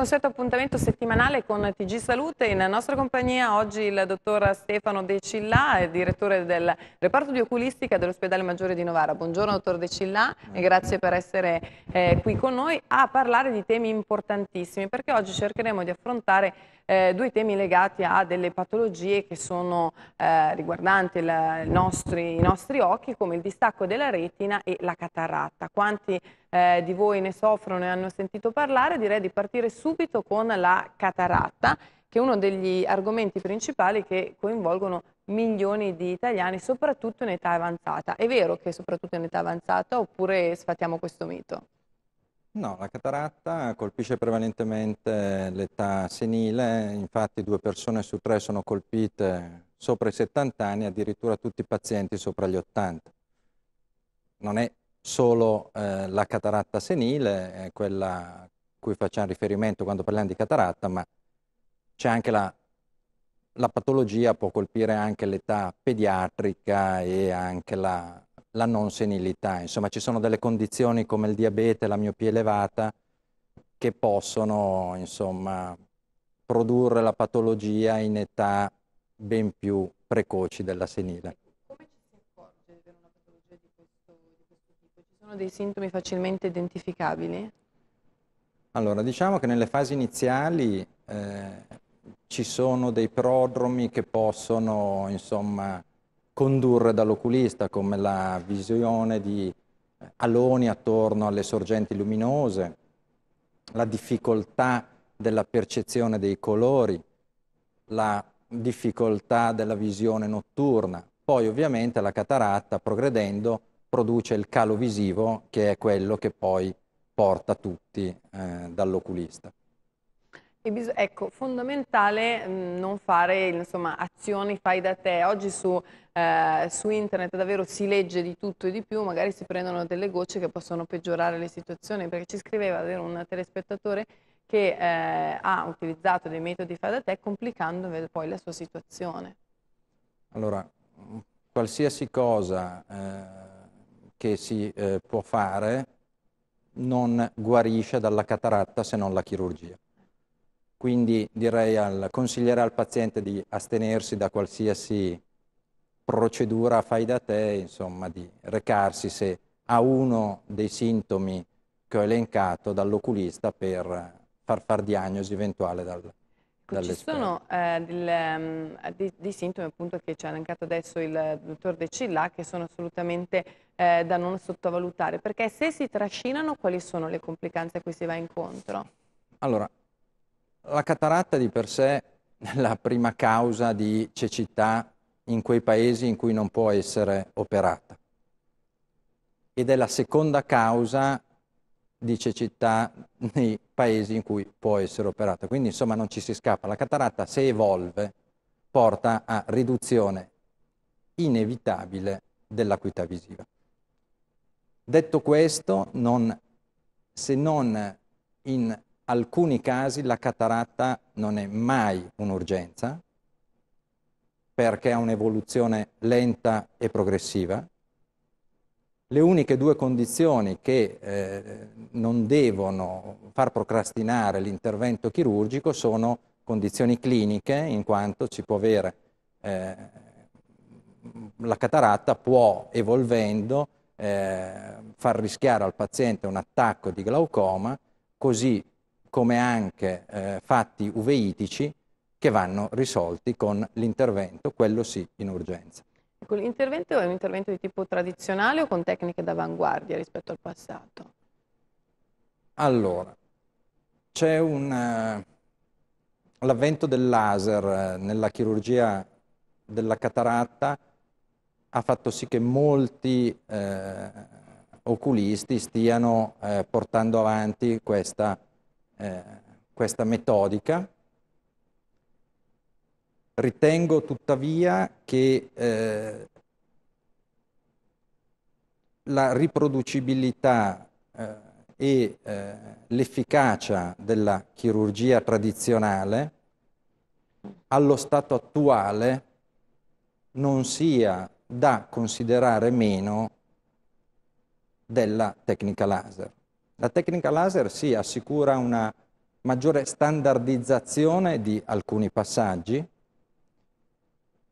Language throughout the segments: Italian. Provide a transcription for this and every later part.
consueto appuntamento settimanale con TG Salute. In nostra compagnia oggi il dottor Stefano De Cillà, direttore del reparto di oculistica dell'ospedale maggiore di Novara. Buongiorno dottor De Cillà e grazie per essere eh, qui con noi a parlare di temi importantissimi perché oggi cercheremo di affrontare eh, due temi legati a delle patologie che sono eh, riguardanti la, nostri, i nostri occhi come il distacco della retina e la cataratta. Quanti eh, di voi ne soffrono e hanno sentito parlare, direi di partire subito con la cataratta, che è uno degli argomenti principali che coinvolgono milioni di italiani, soprattutto in età avanzata. È vero che soprattutto in età avanzata oppure sfatiamo questo mito? No, la cataratta colpisce prevalentemente l'età senile, infatti due persone su tre sono colpite sopra i 70 anni, addirittura tutti i pazienti sopra gli 80. Non è solo eh, la cataratta senile, eh, quella a cui facciamo riferimento quando parliamo di cataratta, ma c'è anche la, la patologia, può colpire anche l'età pediatrica e anche la, la non senilità. Insomma, ci sono delle condizioni come il diabete, la miopia elevata, che possono, insomma, produrre la patologia in età ben più precoci della senile. Sono dei sintomi facilmente identificabili? Allora, diciamo che nelle fasi iniziali eh, ci sono dei prodromi che possono, insomma, condurre dall'oculista, come la visione di eh, aloni attorno alle sorgenti luminose, la difficoltà della percezione dei colori, la difficoltà della visione notturna. Poi ovviamente la cataratta progredendo produce il calo visivo che è quello che poi porta tutti eh, dall'oculista. Ecco, fondamentale mm, non fare insomma, azioni fai da te. Oggi su, eh, su, internet davvero si legge di tutto e di più, magari si prendono delle gocce che possono peggiorare le situazioni, perché ci scriveva davvero un telespettatore che eh, ha utilizzato dei metodi fai da te complicando poi la sua situazione. Allora, qualsiasi cosa... Eh che si eh, può fare non guarisce dalla cataratta se non la chirurgia. Quindi direi al, consiglierei al paziente di astenersi da qualsiasi procedura fai da te, insomma, di recarsi se ha uno dei sintomi che ho elencato dall'oculista per far far diagnosi eventuale dal, Ecco, ci sono eh, delle, mm, dei, dei, sintomi appunto che ci ha elencato adesso il dottor De Cilla che sono assolutamente eh, da non sottovalutare, perché se si trascinano quali sono le complicanze a cui si va incontro? Allora, la cataratta di per sé è la prima causa di cecità in quei paesi in cui non può essere operata ed è la seconda causa dice città nei paesi in cui può essere operata. Quindi insomma non ci si scappa. La cataratta se evolve porta a riduzione inevitabile dell'acuità visiva. Detto questo, non, se non in alcuni casi la cataratta non è mai un'urgenza perché ha un'evoluzione lenta e progressiva, le uniche due condizioni che eh, non devono far procrastinare l'intervento chirurgico sono condizioni cliniche, in quanto ci può avere, eh, la cataratta può, evolvendo, eh, far rischiare al paziente un attacco di glaucoma, così come anche eh, fatti uveitici che vanno risolti con l'intervento, quello sì, in urgenza. L'intervento è un intervento di tipo tradizionale o con tecniche d'avanguardia rispetto al passato? Allora, c'è un... Eh, l'avvento del laser eh, nella chirurgia della cataratta ha fatto sì che molti eh, oculisti stiano eh, portando avanti questa, eh, questa metodica Ritengo tuttavia che eh, la riproducibilità eh, e eh, l'efficacia della chirurgia tradizionale allo stato attuale non sia da considerare meno della tecnica laser. La tecnica laser si sì, assicura una maggiore standardizzazione di alcuni passaggi,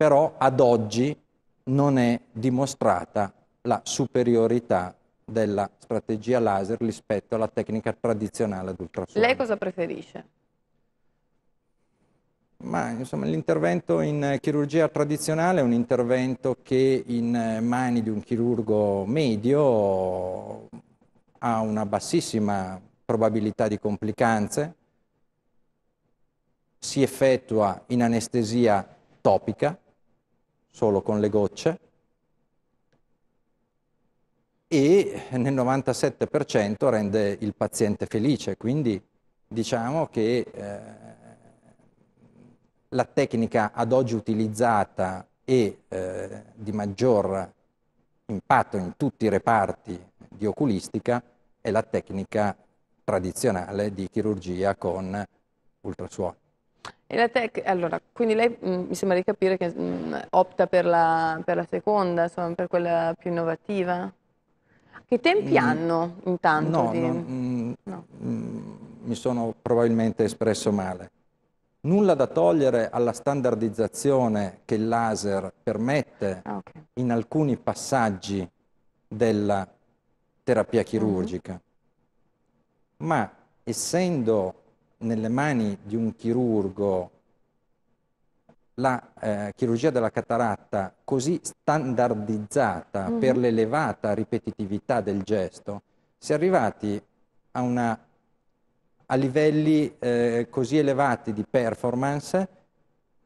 però ad oggi non è dimostrata la superiorità della strategia laser rispetto alla tecnica tradizionale ad ultrasuono. Lei cosa preferisce? Ma insomma, l'intervento in chirurgia tradizionale è un intervento che in mani di un chirurgo medio ha una bassissima probabilità di complicanze, si effettua in anestesia topica, solo con le gocce, e nel 97% rende il paziente felice, quindi diciamo che eh, la tecnica ad oggi utilizzata e eh, di maggior impatto in tutti i reparti di oculistica è la tecnica tradizionale di chirurgia con ultrasuono. E la Tech, allora, quindi lei mh, mm, mi sembra di capire che mh, mm, opta per la, per la, seconda, insomma, per quella più innovativa. Che tempi mm, hanno intanto? No, di... no, mm, no. Mm, mi sono probabilmente espresso male. Nulla da togliere alla standardizzazione che il laser permette ah, okay. in alcuni passaggi della terapia mm-hmm. chirurgica, -hmm. ma essendo nelle mani di un chirurgo la eh, chirurgia della cataratta così standardizzata mm -hmm. per l'elevata ripetitività del gesto, si è arrivati a, una, a livelli eh, così elevati di performance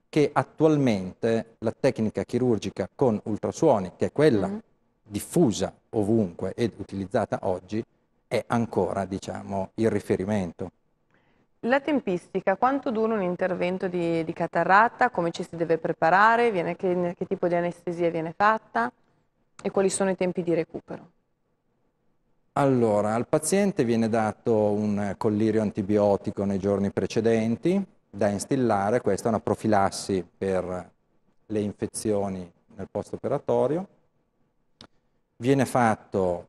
che attualmente la tecnica chirurgica con ultrasuoni, che è quella mm -hmm. diffusa ovunque ed utilizzata oggi, è ancora diciamo, il riferimento. La tempistica, quanto dura un intervento di, di catarrata, come ci si deve preparare, viene, che, che, tipo di anestesia viene fatta e quali sono i tempi di recupero? Allora, al paziente viene dato un collirio antibiotico nei giorni precedenti da instillare, questa è una profilassi per le infezioni nel post operatorio. Viene fatto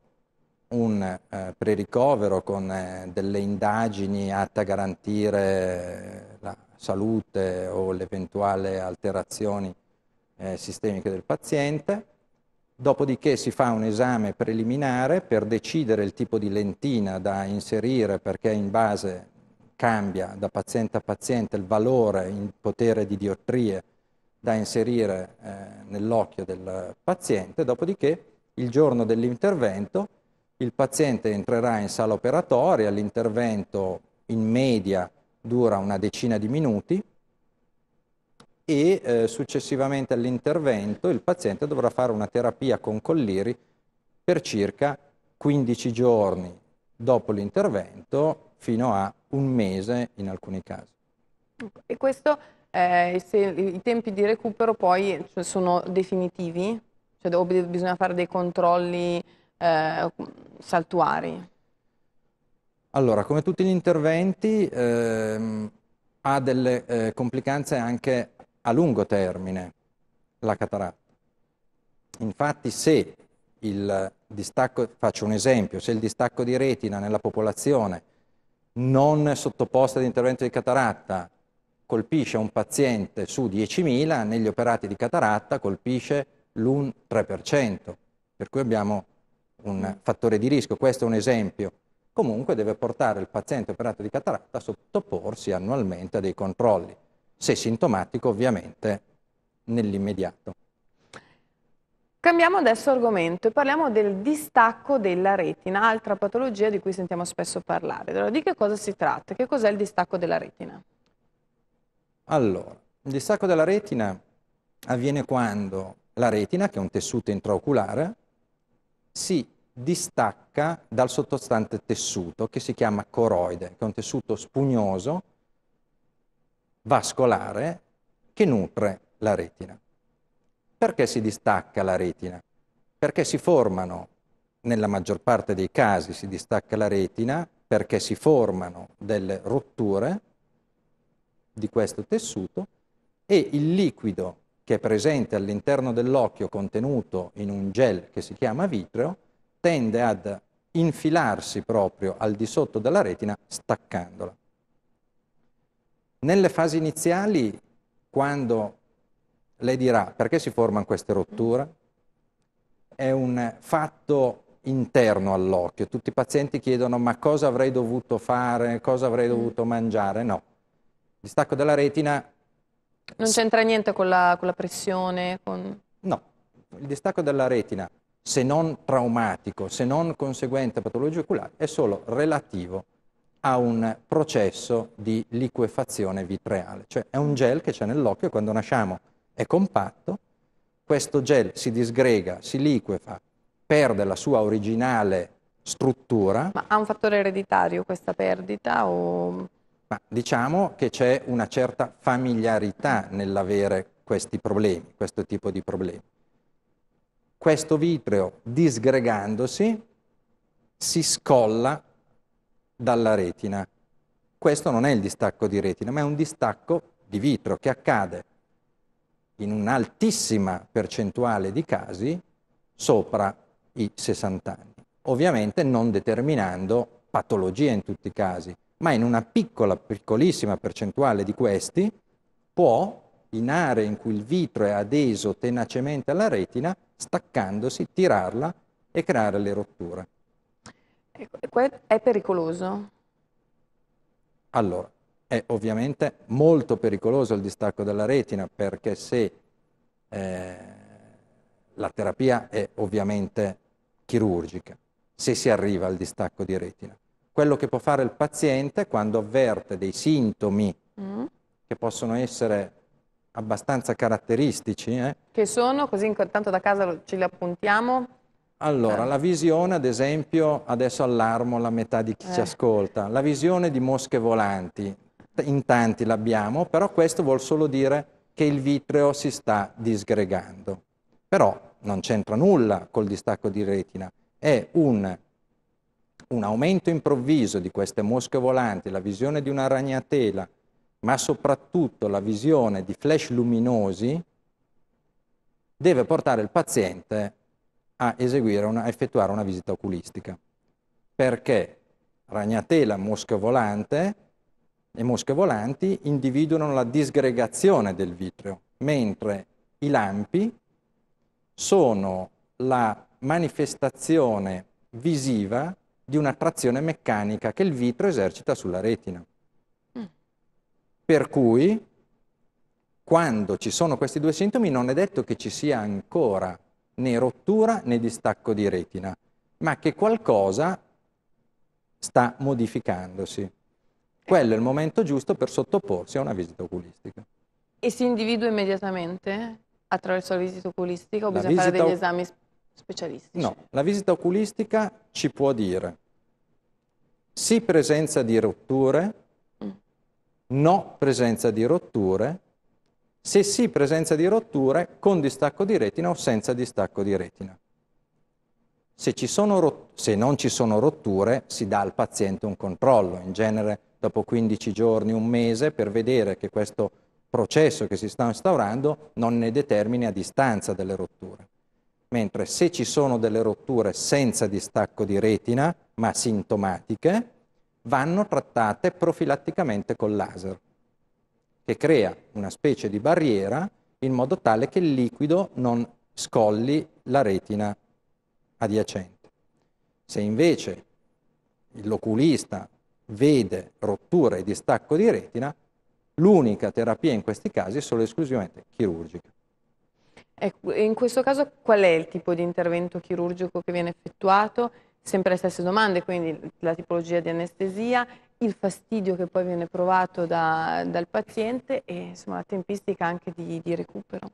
un eh, pre-ricovero con eh, delle indagini atte a garantire eh, la salute o le eventuali alterazioni eh, sistemiche del paziente. Dopodiché si fa un esame preliminare per decidere il tipo di lentina da inserire perché in base cambia da paziente a paziente il valore in potere di diottrie da inserire eh, nell'occhio del paziente. Dopodiché il giorno dell'intervento il paziente entrerà in sala operatoria, l'intervento in media dura una decina di minuti e eh, successivamente all'intervento il paziente dovrà fare una terapia con colliri per circa 15 giorni dopo l'intervento fino a un mese in alcuni casi. E questo, eh, i tempi di recupero poi cioè, sono definitivi? Cioè, bisogna fare dei controlli eh, saltuari? Allora, come tutti gli interventi, ehm, ha delle eh, complicanze anche a lungo termine la cataratta. Infatti, se il distacco, faccio un esempio, se il distacco di retina nella popolazione non sottoposta ad intervento di cataratta colpisce un paziente su 10.000, negli operati di cataratta colpisce l'1-3%, per cui abbiamo un fattore di rischio, questo è un esempio. Comunque deve portare il paziente operato di cataratta a sottoporsi annualmente a dei controlli, se sintomatico ovviamente nell'immediato. Cambiamo adesso argomento e parliamo del distacco della retina, altra patologia di cui sentiamo spesso parlare. Allora, di che cosa si tratta? Che cos'è il distacco della retina? Allora, il distacco della retina avviene quando la retina, che è un tessuto intraoculare, si distacca dal sottostante tessuto che si chiama coroide, che è un tessuto spugnoso, vascolare, che nutre la retina. Perché si distacca la retina? Perché si formano, nella maggior parte dei casi si distacca la retina, perché si formano delle rotture di questo tessuto e il liquido che è presente all'interno dell'occhio contenuto in un gel che si chiama vitreo, tende ad infilarsi proprio al di sotto della retina staccandola. Nelle fasi iniziali, quando lei dirà perché si formano queste rotture, è un fatto interno all'occhio. Tutti i pazienti chiedono ma cosa avrei dovuto fare, cosa avrei dovuto mm. mangiare. No, il distacco della retina non c'entra niente con la, con la pressione? Con... No, il distacco della retina, se non traumatico, se non conseguente a patologie oculari, è solo relativo a un processo di liquefazione vitreale, cioè è un gel che c'è nell'occhio quando nasciamo, è compatto, questo gel si disgrega, si liquefa, perde la sua originale struttura. Ma ha un fattore ereditario questa perdita? O ma diciamo che c'è una certa familiarità nell'avere questi problemi, questo tipo di problemi. Questo vitreo, disgregandosi, si scolla dalla retina. Questo non è il distacco di retina, ma è un distacco di vitreo che accade in un'altissima percentuale di casi sopra i 60 anni, ovviamente non determinando patologie in tutti i casi, ma in una piccola, piccolissima percentuale di questi può, in aree in cui il vitro è adeso tenacemente alla retina, staccandosi, tirarla e creare le rotture. Ecco, è pericoloso? Allora, è ovviamente molto pericoloso il distacco della retina perché se eh, la terapia è ovviamente chirurgica, se si arriva al distacco di retina. Quello che può fare il paziente quando avverte dei sintomi mm. che possono essere abbastanza caratteristici. Eh? Che sono, così intanto da casa ce li appuntiamo. Allora, eh. la visione, ad esempio, adesso allarmo la metà di chi eh. ci ascolta, la visione di mosche volanti, in tanti l'abbiamo, però questo vuol solo dire che il vitreo si sta disgregando. Però non c'entra nulla col distacco di retina, è un un aumento improvviso di queste mosche volanti, la visione di una ragnatela, ma soprattutto la visione di flash luminosi, deve portare il paziente a, una, a effettuare una visita oculistica. Perché ragnatela, mosche volante e mosche volanti individuano la disgregazione del vitreo, mentre i lampi sono la manifestazione visiva di una trazione meccanica che il vitro esercita sulla retina. Mm. Per cui, quando ci sono questi due sintomi, non è detto che ci sia ancora né rottura né distacco di retina, ma che qualcosa sta modificandosi. Quello è il momento giusto per sottoporsi a una visita oculistica. E si individua immediatamente attraverso la visita oculistica o la bisogna visita... fare degli esami specifici? specialistici. No, la visita oculistica ci può dire sì presenza di rotture, mm. no presenza di rotture, se sì presenza di rotture con distacco di retina o senza distacco di retina. Se, se, non ci sono rotture si dà al paziente un controllo, in genere dopo 15 giorni, un mese, per vedere che questo processo che si sta instaurando non ne determini a distanza delle rotture mentre se ci sono delle rotture senza distacco di retina, ma sintomatiche, vanno trattate profilatticamente col laser, che crea una specie di barriera in modo tale che il liquido non scolli la retina adiacente. Se invece l'oculista vede rottura e distacco di retina, l'unica terapia in questi casi è solo esclusivamente chirurgica in questo caso qual è il tipo di intervento chirurgico che viene effettuato? Sempre le stesse domande, quindi la tipologia di anestesia, il fastidio che poi viene provato da, dal paziente e insomma, la tempistica anche di, di recupero.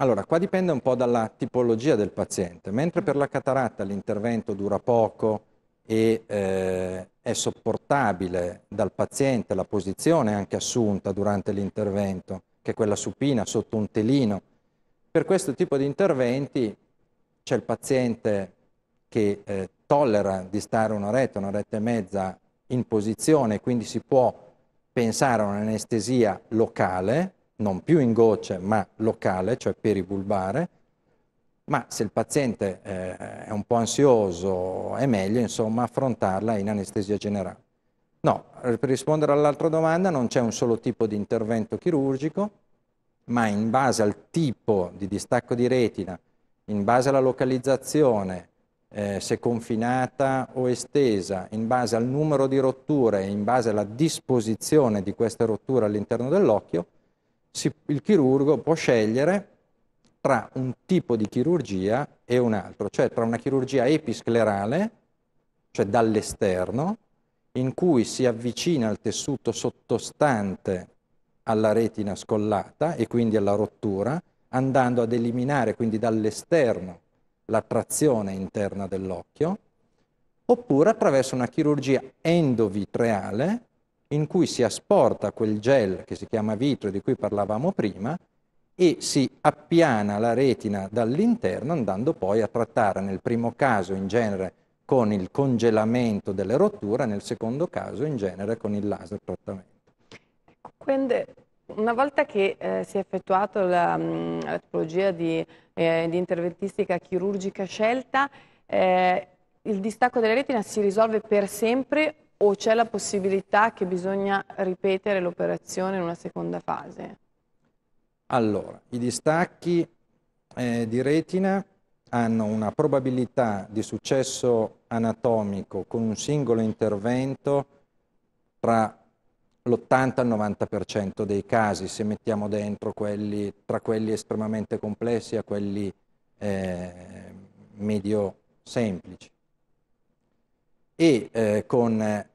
Allora, qua dipende un po' dalla tipologia del paziente. Mentre per la cataratta l'intervento dura poco e eh, è sopportabile dal paziente la posizione anche assunta durante l'intervento, che è quella supina sotto un telino, per questo tipo di interventi c'è il paziente che eh, tollera di stare un'oretta, un'oretta e mezza in posizione, quindi si può pensare a un'anestesia locale, non più in gocce, ma locale, cioè perivulvare, ma se il paziente eh, è un po' ansioso è meglio insomma, affrontarla in anestesia generale. No, per rispondere all'altra domanda non c'è un solo tipo di intervento chirurgico, ma in base al tipo di distacco di retina, in base alla localizzazione, eh, se confinata o estesa, in base al numero di rotture, in base alla disposizione di queste rotture all'interno dell'occhio, si, il chirurgo può scegliere tra un tipo di chirurgia e un altro, cioè tra una chirurgia episclerale, cioè dall'esterno, in cui si avvicina al tessuto sottostante alla retina scollata e quindi alla rottura, andando ad eliminare quindi dall'esterno la trazione interna dell'occhio, oppure attraverso una chirurgia endovitreale in cui si asporta quel gel che si chiama vitro di cui parlavamo prima e si appiana la retina dall'interno andando poi a trattare nel primo caso in genere con il congelamento delle rotture, nel secondo caso in genere con il laser trattamento. Quindi, una volta che eh, si è effettuata la, mm, la, tipologia di, eh, di, interventistica chirurgica scelta, eh, il distacco della retina si risolve per sempre o c'è la possibilità che bisogna ripetere l'operazione in una seconda fase? Allora, i distacchi eh, di retina hanno una probabilità di successo anatomico con un singolo intervento tra l'80-90% dei casi, se mettiamo dentro quelli, tra quelli estremamente complessi a quelli eh, medio semplici. E eh, con eh,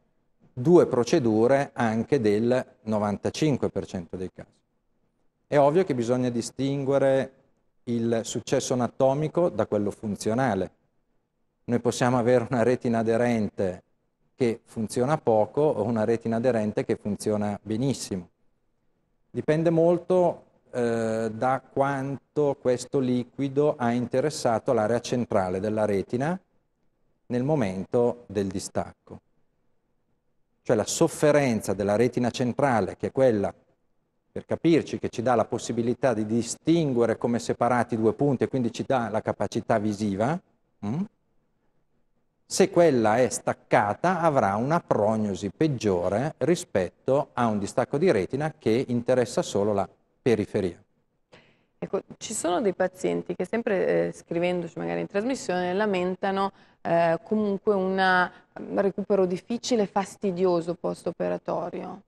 due procedure anche del 95% dei casi. È ovvio che bisogna distinguere il successo anatomico da quello funzionale. Noi possiamo avere una retina aderente che funziona poco o una retina aderente che funziona benissimo. Dipende molto eh, da quanto questo liquido ha interessato l'area centrale della retina nel momento del distacco. Cioè la sofferenza della retina centrale, che è quella, per capirci, che ci dà la possibilità di distinguere come separati due punti e quindi ci dà la capacità visiva, mh? Mm, se quella è staccata avrà una prognosi peggiore rispetto a un distacco di retina che interessa solo la periferia. Ecco, ci sono dei pazienti che sempre eh, scrivendoci magari in trasmissione lamentano eh, comunque un recupero difficile, e fastidioso post-operatorio.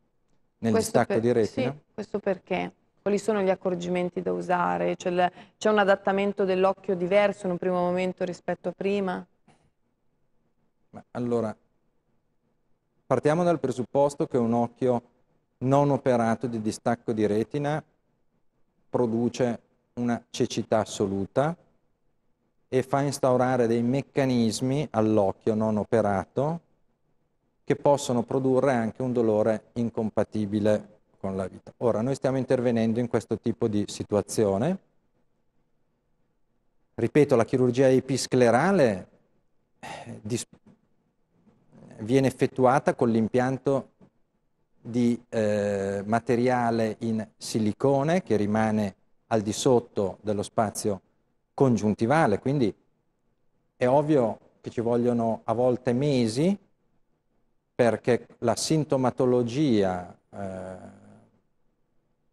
Nel questo distacco per, di retina? Sì, questo perché? Quali sono gli accorgimenti da usare? C'è un adattamento dell'occhio diverso in un primo momento rispetto a prima? allora, partiamo dal presupposto che un occhio non operato di distacco di retina produce una cecità assoluta e fa instaurare dei meccanismi all'occhio non operato che possono produrre anche un dolore incompatibile con la vita. Ora, noi stiamo intervenendo in questo tipo di situazione. Ripeto, la chirurgia episclerale eh, viene effettuata con l'impianto di eh, materiale in silicone che rimane al di sotto dello spazio congiuntivale, quindi è ovvio che ci vogliono a volte mesi perché la sintomatologia, eh,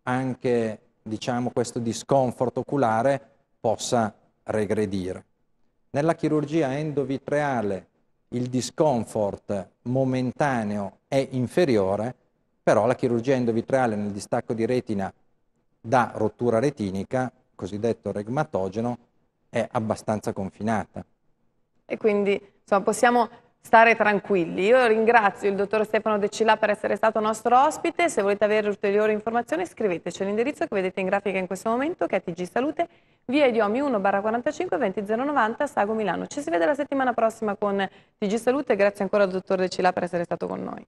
anche diciamo, questo discomfort oculare, possa regredire. Nella chirurgia endovitreale il discomfort momentaneo è inferiore, però la chirurgia endovitriale nel distacco di retina da rottura retinica, cosiddetto regmatogeno, è abbastanza confinata. E quindi insomma, possiamo stare tranquilli. Io ringrazio il dottor Stefano De Cilà per essere stato nostro ospite. Se volete avere ulteriori informazioni scriveteci all'indirizzo che vedete in grafica in questo momento che è TG Salute, via Idiomi 1 45 20090 Sago Milano. Ci si vede la settimana prossima con TG Salute grazie ancora al dottor De Cilà per essere stato con noi.